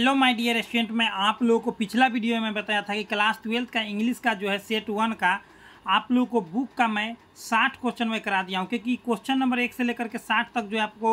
Hello my dear student मैं आप लोगों को पिछला वीडियो में बताया था कि क्लास ट्वेल्थ का इंग्लिश का जो है सेट वन का आप लोगों को बुक का मैं साठ क्वेश्चन में करा दिया हूँ क्योंकि क्वेश्चन नंबर एक से लेकर के साठ तक जो है आपको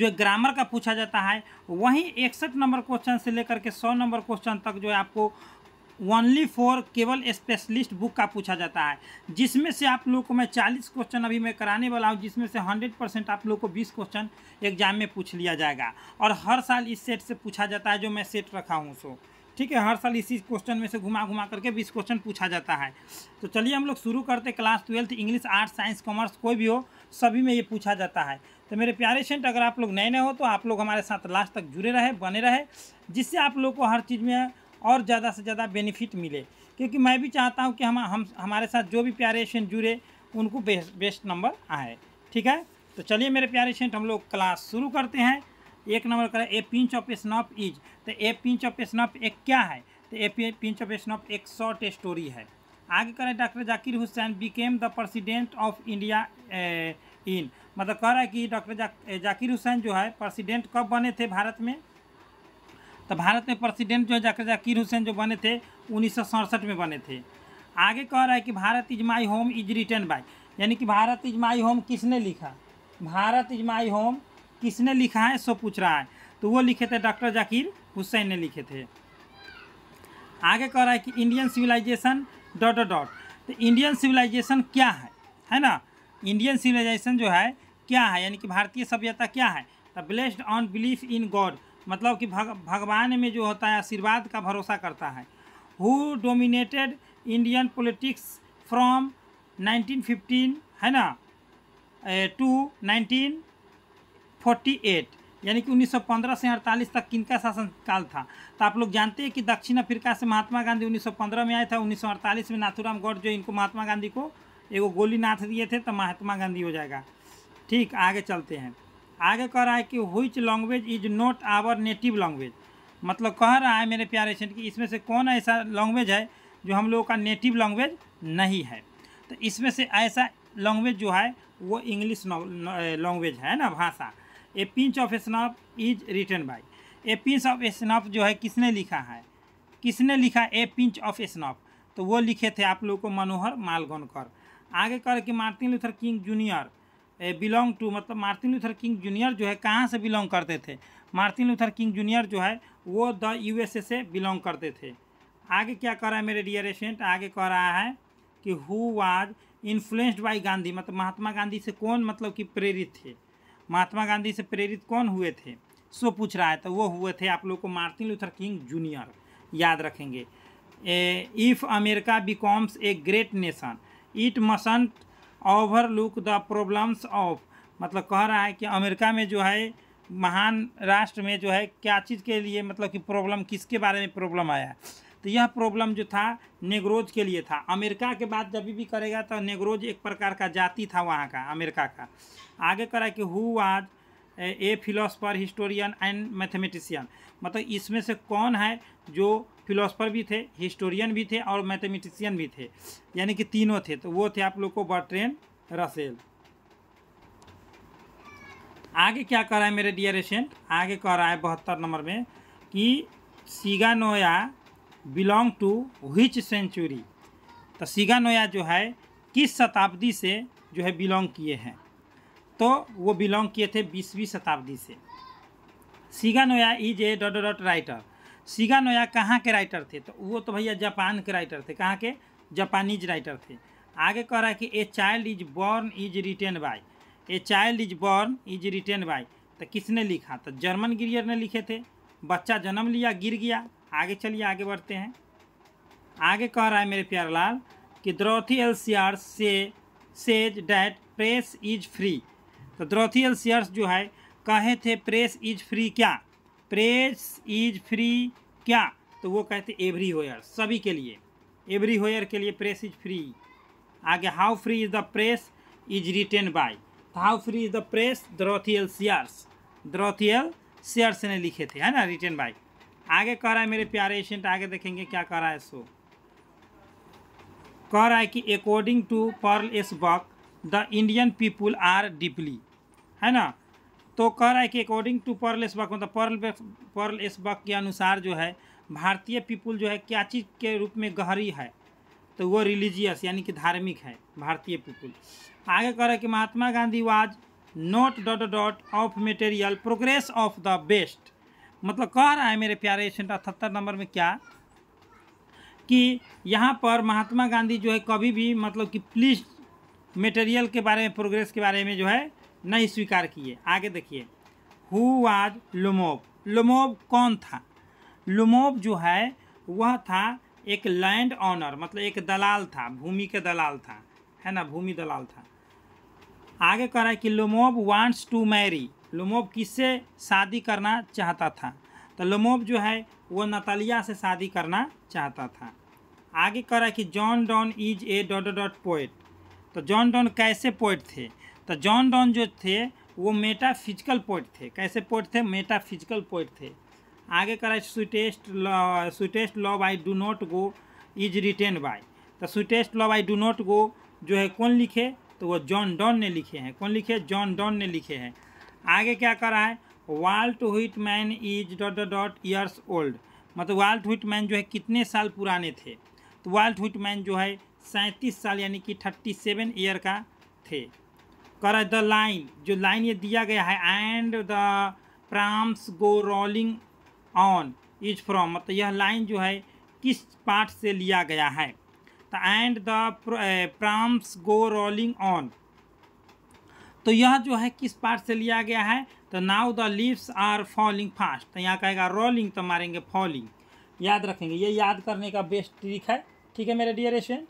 जो ग्रामर का पूछा जाता है वहीं इकसठ नंबर क्वेश्चन से लेकर के सौ नंबर क्वेश्चन तक जो है आपको ओनली फॉर केवल स्पेशलिस्ट बुक का पूछा जाता है जिसमें से आप लोग को मैं चालीस क्वेश्चन अभी मैं कराने वाला हूँ जिसमें से हंड्रेड परसेंट आप लोग को बीस क्वेश्चन एग्जाम में पूछ लिया जाएगा और हर साल इस सेट से पूछा जाता है जो मैं सेट रखा हूँ सो ठीक है हर साल इसी क्वेश्चन में से घुमा घुमा करके बीस क्वेश्चन पूछा जाता है तो चलिए हम लोग शुरू करते class twelfth English arts science commerce कोई भी हो सभी में ये पूछा जाता है तो मेरे प्यारे सेंट अगर आप लोग नए नए हो तो आप लोग हमारे साथ लास्ट तक जुड़े रहे बने रहे जिससे आप लोग को हर चीज़ में और ज़्यादा से ज़्यादा बेनिफिट मिले क्योंकि मैं भी चाहता हूँ कि हम हम हमारे साथ जो भी प्यारे एशेंट जुड़े उनको बेस्ट बेस्ट नंबर आए ठीक है तो चलिए मेरे प्यारे एशेंट हम लोग क्लास शुरू करते हैं एक नंबर करें a pinch of snuff is तो ए पिंच ऑफ स्नॉप एक क्या है तो ए पिंच ऑफ स्नॉप एक शॉर्ट स्टोरी है आगे करें doctor Zakir Hussain became the president of India in मतलब कह रहा है कि डॉक्टर जा, जाकिर हुसैन जो है प्रेसिडेंट कब बने थे भारत में तो भारत में प्रेसिडेंट जो है जाकर जाकिर हुसैन जो बने थे उन्नीस में बने थे आगे कह रहा है कि Bharat is my home is written by यानी कि भारत इज माई होम किसने लिखा भारत इज माई होम किसने लिखा है सो पूछ रहा है तो वो लिखे थे डॉक्टर जाकिर हुसैन ने लिखे थे आगे कह रहा है कि Indian civilization dot dot dot तो इंडियन सिविलाइजेशन क्या है है ना इंडियन सिविलाइजेशन जो है क्या है यानी कि भारतीय सभ्यता क्या है the blessed on belief in God मतलब कि भग, भगवान में जो होता है आशीर्वाद का भरोसा करता है who dominated Indian politics from 1915 है ना टू 1948 यानी कि 1915 से 48 तक किनका शासनकाल था तो आप लोग जानते हैं कि दक्षिण अफ्रीका से महात्मा गांधी 1915 में आए थे 1948 में नाथुराम गौड जो इनको महात्मा गांधी को एगो गोली नाथ दिए थे तो महात्मा गांधी हो जाएगा ठीक आगे चलते हैं आगे कह रहा है कि which language is not our native language मतलब कह रहा है मेरे प्यारे स्टूडेंट कि इसमें से कौन ऐसा लैंग्वेज है जो हम लोगों का नेटिव लैंग्वेज नहीं है तो इसमें से ऐसा लैंग्वेज जो है वो इंग्लिश लैंग्वेज है ना भाषा a pinch of snuff is written by a pinch of snuff जो है किसने लिखा है किसने लिखा ए पिंच ऑफ स्नॉप तो वो लिखे थे आप लोग को मनोहर मालगोनकर आगे कर कि Martin Luther King Junior belong to मतलब मार्टिन लूथर किंग जूनियर जो है कहाँ से बिलोंग करते थे मार्टिन लूथर किंग जूनियर जो है वो द यूएसए से बिलोंग करते थे आगे क्या कर रहा है मेरे डियर स्टूडेंट आगे कह रहा है कि who was influenced by Gandhi मतलब महात्मा गांधी से कौन मतलब कि प्रेरित थे महात्मा गांधी से प्रेरित कौन हुए थे सो पूछ रहा है तो वो हुए थे आप लोग को मार्टिन लूथर किंग जूनियर याद रखेंगे if America becomes a great nation it mustn't overlook the problems of मतलब कह रहा है कि अमेरिका में जो है महान राष्ट्र में जो है क्या चीज़ के लिए मतलब कि प्रॉब्लम किसके बारे में प्रॉब्लम आया तो यह प्रॉब्लम जो था नेग्रोज के लिए था अमेरिका के बाद जब भी करेगा तो नेग्रोज एक प्रकार का जाति था वहाँ का अमेरिका का आगे करा कि who was a philosopher historian and mathematician मतलब इसमें से कौन है जो फिलोसफर भी थे हिस्टोरियन भी थे और मैथमेटिशियन भी थे यानी कि तीनों थे तो वो थे आप लोग को बर्ट्रेन रसेल आगे क्या कर रहा है मेरे डियर एशियन आगे कह रहा है बहत्तर नंबर में कि सीगानोया बिलोंग टू विच सेंचुरी तो सीगानोया जो है किस शताब्दी से जो है बिलोंग किए हैं तो वो बिलोंग किए थे बीसवीं शताब्दी से सीगा नोया is a dot dot writer सीगा नोया कहाँ के राइटर थे तो वो तो भैया जापान के राइटर थे कहाँ के जापानीज राइटर थे आगे कह रहा है कि a child is born is written by a child is born is written by तो किसने लिखा तो जर्मन गिरियर ने लिखे थे बच्चा जन्म लिया गिर गया आगे चलिए आगे बढ़ते हैं आगे कह रहा है मेरे प्यार लाल कि द्रौथी एलसीआर से says that press is free तो द्रोथियल शेयर्स जो है कहे थे प्रेस इज फ्री क्या प्रेस इज फ्री क्या तो वो कहते एवरी होयर सभी के लिए एवरी होयर के लिए प्रेस इज फ्री आगे how free is the press is written by तो how free is the press Dorothy L Sayers Dorothy L Sayers ने लिखे थे है ना रिटेन बाय आगे कह रहा है मेरे प्यारे एशेंट आगे देखेंगे क्या कह रहा है सो कह रहा है कि according to Pearl S Buck the Indian people are deeply है ना तो कह रहा है कि अकॉर्डिंग टू पर्ल एसबक मतलब पर्ल पर्ल एसबक के अनुसार जो है भारतीय पीपुल जो है क्या चीज़ के रूप में गहरी है तो वो रिलीजियस यानी कि धार्मिक है भारतीय पीपुल आगे कह रहा है कि Mahatma Gandhi was not dot dot of material progress of the best मतलब कह रहा है मेरे प्यारे एशेंट अठहत्तर नंबर में क्या कि यहाँ पर महात्मा गांधी जो है कभी भी मतलब कि प्लीज मटेरियल के बारे में प्रोग्रेस के बारे में जो है नहीं स्वीकार किए आगे देखिए हु वाज लुमोव लुमोव कौन था लुमोव जो है वह था एक लैंड ऑनर मतलब एक दलाल था भूमि के दलाल था है ना भूमि दलाल था आगे कह रहा है कि Lomov wants to marry Lomov किससे शादी करना चाहता था तो लोमोव जो है वो नतालिया से शादी करना चाहता था आगे कह रहा है कि John Donne is a dot dot poet तो जॉन डॉन कैसे पोइट थे तो जॉन डॉन जो थे वो मेटा फिजिकल पोइट थे कैसे पोइट थे मेटा फिजिकल पोइट थे आगे करा sweetest law sweetest love I do not go is written by तो sweetest love I do not go जो है कौन लिखे तो वो जॉन डॉन ने लिखे हैं कौन लिखे जॉन डॉन ने लिखे हैं आगे क्या करा है Walt Whitman is dot dot years old मतलब वाल्ट हुइट मैन जो है कितने साल पुराने थे तो वाल्ट हुइट मैन जो है सैंतीस साल यानी कि थर्टी सेवन ईयर का थे कर द लाइन जो लाइन ये दिया गया है and the prams go rolling on is from मतलब यह लाइन जो है किस पार्ट से लिया गया है तो and the prams go rolling on तो यह जो है किस पार्ट से लिया गया है तो now the lips are falling fast तो यहाँ कहेगा रोलिंग तो मारेंगे फॉलिंग याद रखेंगे ये याद करने का बेस्ट ट्रिक है ठीक है मेरे डियर स्टूडेंट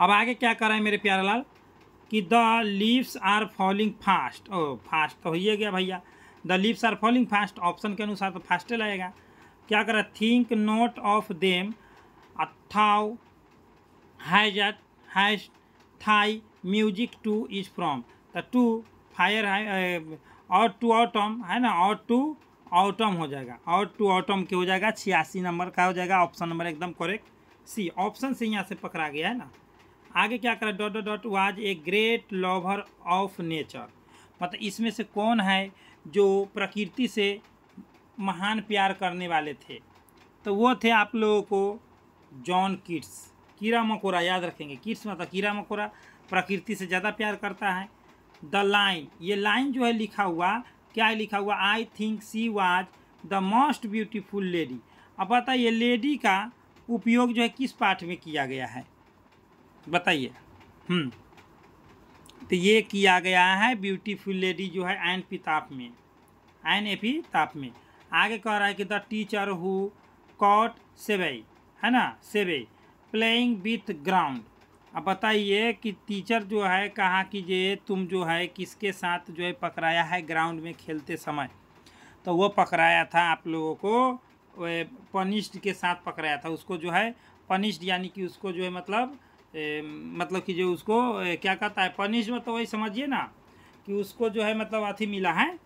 अब आगे क्या कर रहे हैं मेरे प्यारे लाल कि the leaves are falling fast O fast तो हो ही गया भैया the leaves are falling fast option के अनुसार तो फास्ट लगेगा क्या कर रहा think not of them thou hast hast thy music too is from the to fire है और टू ऑटम है ना और टू ऑटम हो जाएगा और टू ऑटम के हो जाएगा छियासी नंबर का हो जाएगा ऑप्शन नंबर एकदम करेक्ट सी ऑप्शन से यहाँ से पकड़ा गया है ना आगे क्या करा dot dot dot was a great lover of nature मतलब इसमें से कौन है जो प्रकृति से महान प्यार करने वाले थे तो वो थे आप लोगों को जॉन किट्स कीड़ा मकोड़ा याद रखेंगे किट्स मतलब कीड़ा मकोड़ा प्रकृति से ज़्यादा प्यार करता है द लाइन ये लाइन जो है लिखा हुआ क्या है लिखा हुआ I think she was the most beautiful lady अब पता ये लेडी का उपयोग जो है किस पाठ में किया गया है बताइए हम्म। तो ये किया गया है ब्यूटीफुल लेडी जो है एन पी ताप में एन ए पी ताप में आगे कह रहा है कि द टीचर हु कॉट सेवई है ना सेवई प्लेइंग विथ ग्राउंड अब बताइए कि टीचर जो है कहा कि ये तुम जो है किसके साथ जो है पकड़ाया है ग्राउंड में खेलते समय तो वो पकड़ाया था आप लोगों को पनिश्ड के साथ पकड़ाया था उसको जो है पनिश्ड यानी कि उसको जो है मतलब ए, मतलब कि जो उसको ए, क्या कहता है पनिश तो मतलब वही समझिए ना कि उसको जो है मतलब अथी मिला है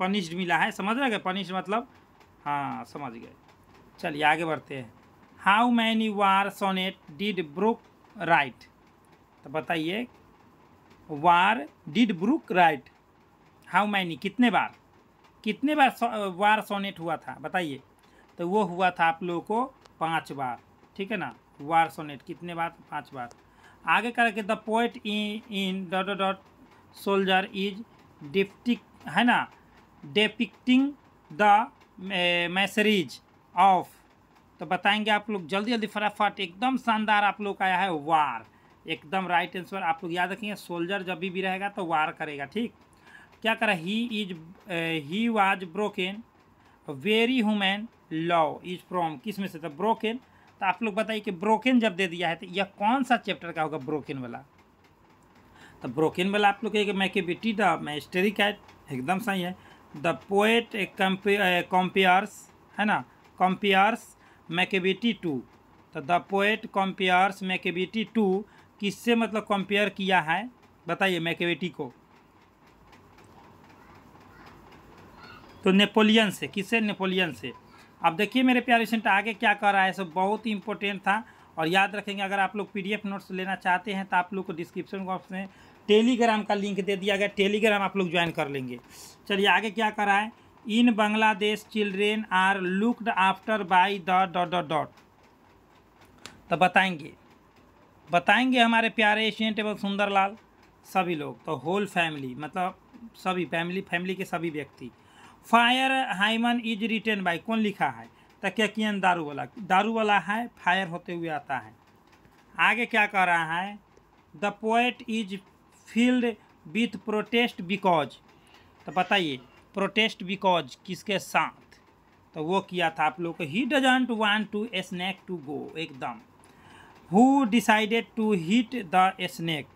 पनिश्ड मिला है समझ रहे पनिश मतलब हाँ समझ गए चलिए आगे बढ़ते हैं how many war sonnet did Brooke write तो बताइए war did Brooke write how many कितने बार कितने बार सो, वार सोनेट हुआ था बताइए तो वो हुआ था आप लोगों को पाँच बार ठीक है ना वार सोनेट कितने बार पांच बार आगे करके the poet in dot dot soldier is depict है ना डिपिक्टिंग द मैसरीज ऑफ तो बताएंगे आप लोग जल्दी जल्दी फटाफट एकदम शानदार आप लोग का आया है वार एकदम राइट आंसर आप लोग याद रखेंगे सोल्जर जब भी रहेगा तो वार करेगा ठीक क्या करा he is he was broken very human law is from किस में से तो ब्रोकन तो आप लोग बताइए कि ब्रोकिन जब दे दिया है तो यह कौन सा चैप्टर का होगा ब्रोकिन वाला तो ब्रोकिन वाला आप लोग कि मैकेबिटी द मैस्टरी कैट एकदम सही है द पोएट कॉम्पियर्स है ना कॉम्पियर्स मैकेबिटी टू तो the poet compares Macavity to किससे मतलब कंपेयर किया है बताइए मैकेबिटी को तो नेपोलियन से किससे नेपोलियन से अब देखिए मेरे प्यारे सेंट आगे क्या कर रहा है सब बहुत ही इंपॉर्टेंट था और याद रखेंगे अगर आप लोग पीडीएफ नोट्स लेना चाहते हैं तो आप लोग को डिस्क्रिप्शन बॉक्स में टेलीग्राम का लिंक दे दिया गया टेलीग्राम आप लोग ज्वाइन कर लेंगे चलिए आगे क्या कर रहा है in Bangladesh children are looked after by the dot dot dot तो बताएंगे बताएंगे हमारे प्यारे स्टूडेंट एवं सुंदरलाल सभी लोग तो होल फैमिली मतलब सभी फैमिली फैमिली के सभी व्यक्ति fire hymn is written by कौन लिखा है तो किया दारू वाला दारू वाला है फायर होते हुए आता है आगे क्या कह रहा है the poet is filled with protest because तो बताइए प्रोटेस्ट बिकॉज किसके साथ तो वो किया था आप लोग को he doesn't want to snake to go एकदम who decided to hit the snake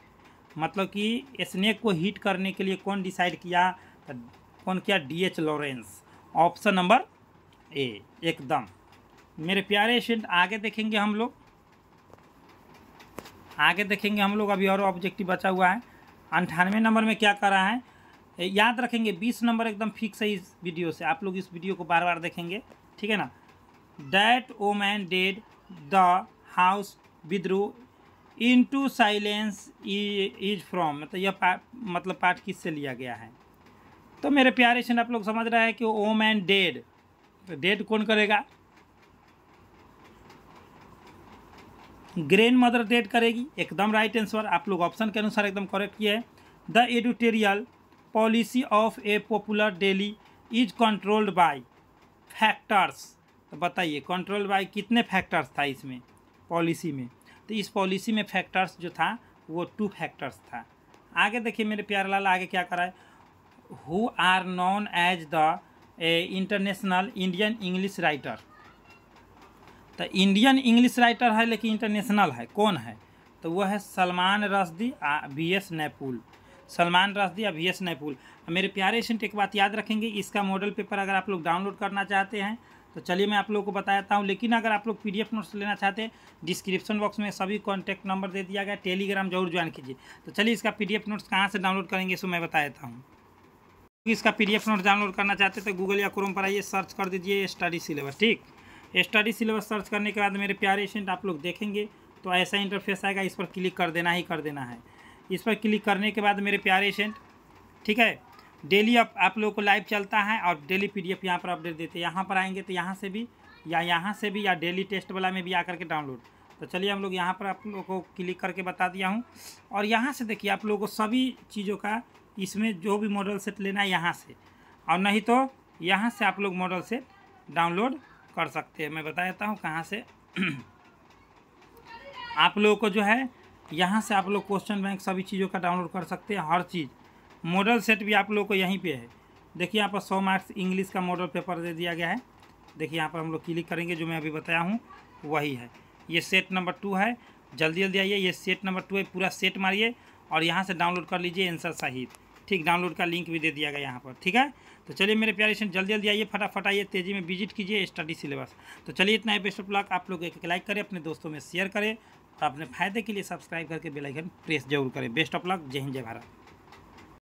मतलब कि स्नैक को हिट करने के लिए कौन डिसाइड किया तो फोन किया D H Lawrence option number A एकदम मेरे प्यारे स्टूडेंट आगे देखेंगे हम लोग आगे देखेंगे हम लोग अभी और ऑब्जेक्टिव बचा हुआ है अंठानवे नंबर में क्या कर रहा है याद रखेंगे बीस नंबर एकदम फिक्स है इस वीडियो से आप लोग इस वीडियो को बार बार देखेंगे ठीक है ना that O man dead the house withdrew into silence is from मतलब यह पा, मतलब पाठ किससे लिया गया है तो मेरे प्यारे से आप लोग समझ रहे हैं कि ओम एंड डेड तो डेड कौन करेगा ग्रैंड मदर डेड करेगी एकदम राइट आंसर आप लोग ऑप्शन के अनुसार एकदम करेक्ट किया है the editorial policy of a popular daily is controlled by factors तो बताइए कंट्रोल बाय कितने फैक्टर्स था इसमें पॉलिसी में तो इस पॉलिसी में फैक्टर्स जो था वो टू फैक्टर्स था आगे देखिए मेरे प्यार लाल आगे क्या कराए who are known as the international Indian English writer तो इंडियन इंग्लिश राइटर है लेकिन इंटरनेशनल है कौन है तो वह है सलमान रसदी आ V S Naipaul Salman Rushdie V S Naipaul मेरे प्यारे स्टूडेंट एक बात याद रखेंगे इसका मॉडल पेपर अगर आप लोग डाउनलोड करना चाहते हैं तो चलिए मैं आप लोगों को बताता हूँ लेकिन अगर आप लोग पी नोट्स लेना चाहते हैं डिस्क्रिप्शन बॉक्स में सभी कॉन्टैक्ट नंबर दे दिया गया टेलीग्राम जरूर ज्वाइन कीजिए तो चलिए इसका पी नोट्स कहाँ से डाउनलोड करेंगे इसको मैं बताता हूँ इसका पीडीएफ नोट डाउनलोड करना चाहते हैं तो गूगल या क्रोम पर आइए सर्च कर दीजिए स्टडी सिलेबस ठीक स्टडी सिलेबस सर्च करने के बाद मेरे प्यारे स्टेंट आप लोग देखेंगे तो ऐसा इंटरफेस आएगा इस पर क्लिक कर देना ही कर देना है इस पर क्लिक करने के बाद मेरे प्यारे स्टेंट ठीक है डेली आप, आप लोगों को लाइव चलता है और डेली पी डी यहाँ पर अपडेट देते हैं यहाँ पर आएंगे तो यहाँ से भी या यहाँ से भी या डेली टेस्ट वाला में भी आकर के डाउनलोड तो चलिए हम लोग यहाँ पर आप लोगों को क्लिक करके बता दिया हूँ और यहाँ से देखिए आप लोगों को सभी चीज़ों का इसमें जो भी मॉडल सेट लेना है यहाँ से और नहीं तो यहाँ से आप लोग मॉडल सेट डाउनलोड कर सकते हैं मैं बता देता हूँ कहाँ से आप लोगों को जो है यहाँ से आप लोग क्वेश्चन बैंक सभी चीज़ों का डाउनलोड कर सकते हैं हर चीज़ मॉडल सेट भी आप लोगों को यहीं पे है देखिए यहाँ पर सौ मार्क्स इंग्लिश का मॉडल पेपर दे दिया गया है देखिए यहाँ पर हम लोग क्लिक करेंगे जो मैं अभी बताया हूँ वही है ये सेट नंबर टू है जल्दी जल्दी आइए ये सेट नंबर टू है पूरा सेट मारिए और यहाँ से डाउनलोड कर लीजिए आंसर सहित ठीक डाउनलोड का लिंक भी दे दिया गया यहाँ पर ठीक है तो चलिए मेरे प्यारे स्टूडेंट जल्दी जल्दी आइए फटाफट आइए तेज़ी में विजिट कीजिए स्टडी सिलेबस तो चलिए इतना ही बेस्ट ऑफ लक आप लोग एक लाइक करें अपने दोस्तों में शेयर करें और अपने फायदे के लिए सब्सक्राइब करके बेलाइकन प्रेस जरूर करें बेस्ट ऑफ लक जय हिंद जय भारत